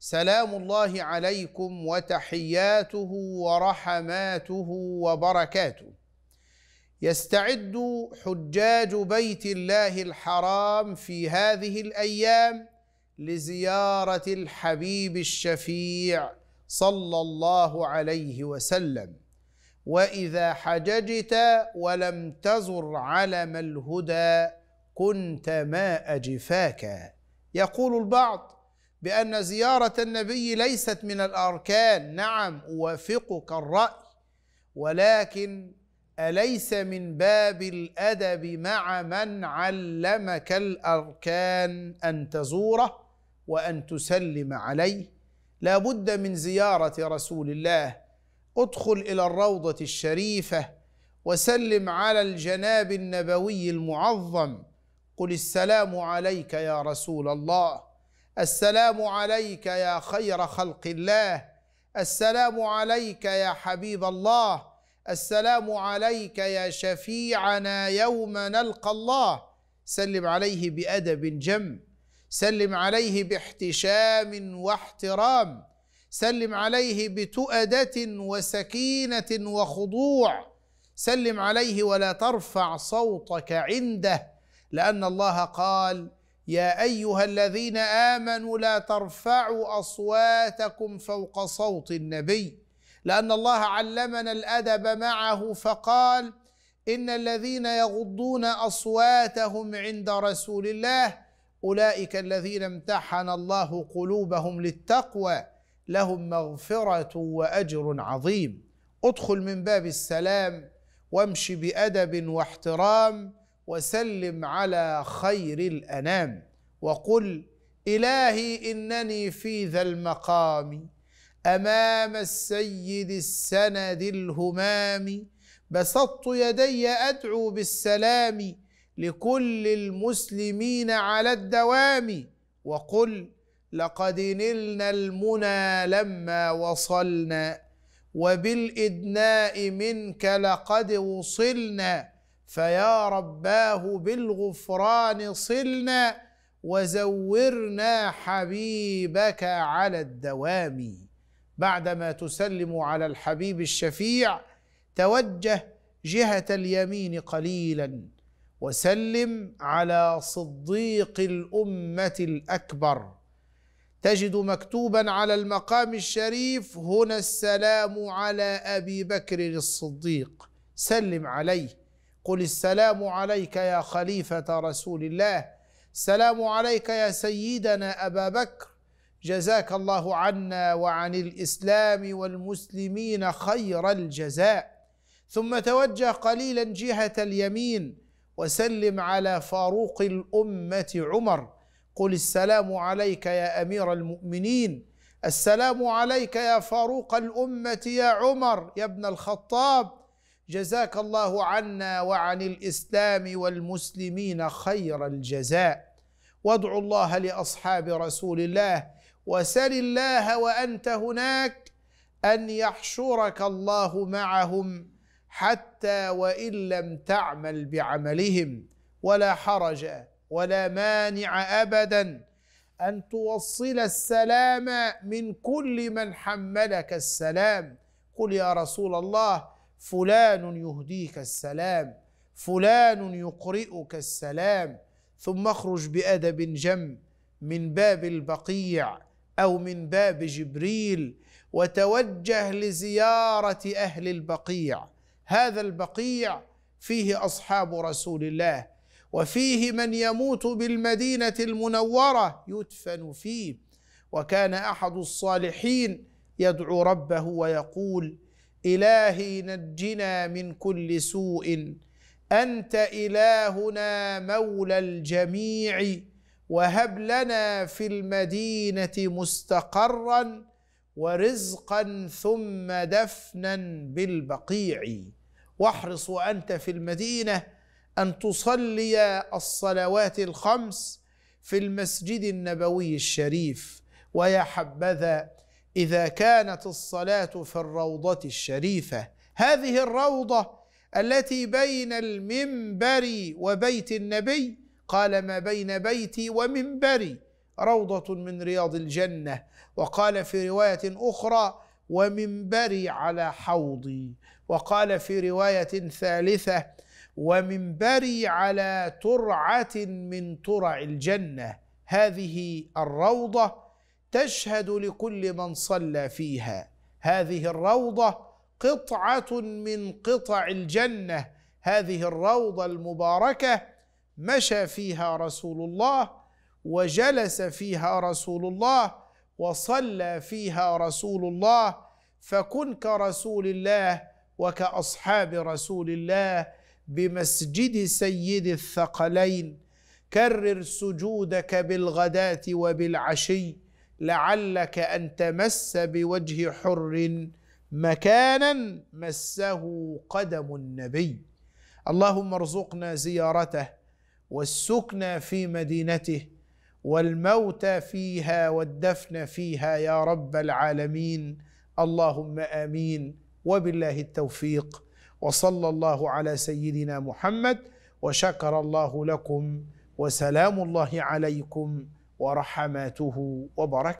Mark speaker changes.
Speaker 1: سلام الله عليكم وتحياته ورحماته وبركاته يستعد حجاج بيت الله الحرام في هذه الايام لزياره الحبيب الشفيع صلى الله عليه وسلم واذا حججت ولم تزر علم الهدى كنت ما اجفاك يقول البعض بأن زيارة النبي ليست من الأركان نعم أوافقك الرأي ولكن أليس من باب الأدب مع من علمك الأركان أن تزوره وأن تسلم عليه لا بد من زيارة رسول الله ادخل إلى الروضة الشريفة وسلم على الجناب النبوي المعظم قل السلام عليك يا رسول الله السلام عليك يا خير خلق الله السلام عليك يا حبيب الله السلام عليك يا شفيعنا يوم نلقى الله سلم عليه بادب جم سلم عليه باحتشام واحترام سلم عليه بتؤده وسكينه وخضوع سلم عليه ولا ترفع صوتك عنده لان الله قال يا ايها الذين امنوا لا ترفعوا اصواتكم فوق صوت النبي لان الله علمنا الادب معه فقال ان الذين يغضون اصواتهم عند رسول الله اولئك الذين امتحن الله قلوبهم للتقوى لهم مغفره واجر عظيم ادخل من باب السلام وامش بادب واحترام وسلم على خير الانام وقل الهي انني في ذا المقام امام السيد السند الهمام بسطت يدي ادعو بالسلام لكل المسلمين على الدوام وقل لقد نلنا المنى لما وصلنا وبالادناء منك لقد وصلنا فيا رباه بالغفران صلنا وزورنا حبيبك على الدوام بعدما تسلم على الحبيب الشفيع توجه جهه اليمين قليلا وسلم على صديق الامه الاكبر تجد مكتوبا على المقام الشريف هنا السلام على ابي بكر الصديق سلم عليه قل السلام عليك يا خليفة رسول الله سلام عليك يا سيدنا أبا بكر جزاك الله عنا وعن الإسلام والمسلمين خير الجزاء ثم توجه قليلا جهة اليمين وسلم على فاروق الأمة عمر قل السلام عليك يا أمير المؤمنين السلام عليك يا فاروق الأمة يا عمر يا ابن الخطاب جزاك الله عنا وعن الاسلام والمسلمين خير الجزاء وادعوا الله لاصحاب رسول الله وسل الله وانت هناك ان يحشرك الله معهم حتى وان لم تعمل بعملهم ولا حرج ولا مانع ابدا ان توصل السلام من كل من حملك السلام قل يا رسول الله فلان يهديك السلام فلان يقرئك السلام ثم اخرج بادب جم من باب البقيع او من باب جبريل وتوجه لزياره اهل البقيع هذا البقيع فيه اصحاب رسول الله وفيه من يموت بالمدينه المنوره يدفن فيه وكان احد الصالحين يدعو ربه ويقول إلهي نجنا من كل سوء أنت إلهنا مولى الجميع وهب لنا في المدينة مستقرا ورزقا ثم دفنا بالبقيع واحرص وأنت في المدينة أن تصلي الصلوات الخمس في المسجد النبوي الشريف ويا حبذا إذا كانت الصلاة في الروضة الشريفة هذه الروضة التي بين المنبر وبيت النبي قال ما بين بيتي ومنبري روضة من رياض الجنة وقال في رواية أخرى ومنبري على حوضي وقال في رواية ثالثة ومنبري على ترعة من ترع الجنة هذه الروضة تشهد لكل من صلى فيها هذه الروضه قطعه من قطع الجنه هذه الروضه المباركه مشى فيها رسول الله وجلس فيها رسول الله وصلى فيها رسول الله فكن كرسول الله وكاصحاب رسول الله بمسجد سيد الثقلين كرر سجودك بالغداه وبالعشي لعلك ان تمس بوجه حر مكانا مسه قدم النبي اللهم ارزقنا زيارته والسكن في مدينته والموت فيها والدفن فيها يا رب العالمين اللهم امين وبالله التوفيق وصلى الله على سيدنا محمد وشكر الله لكم وسلام الله عليكم ورحماته وبركاته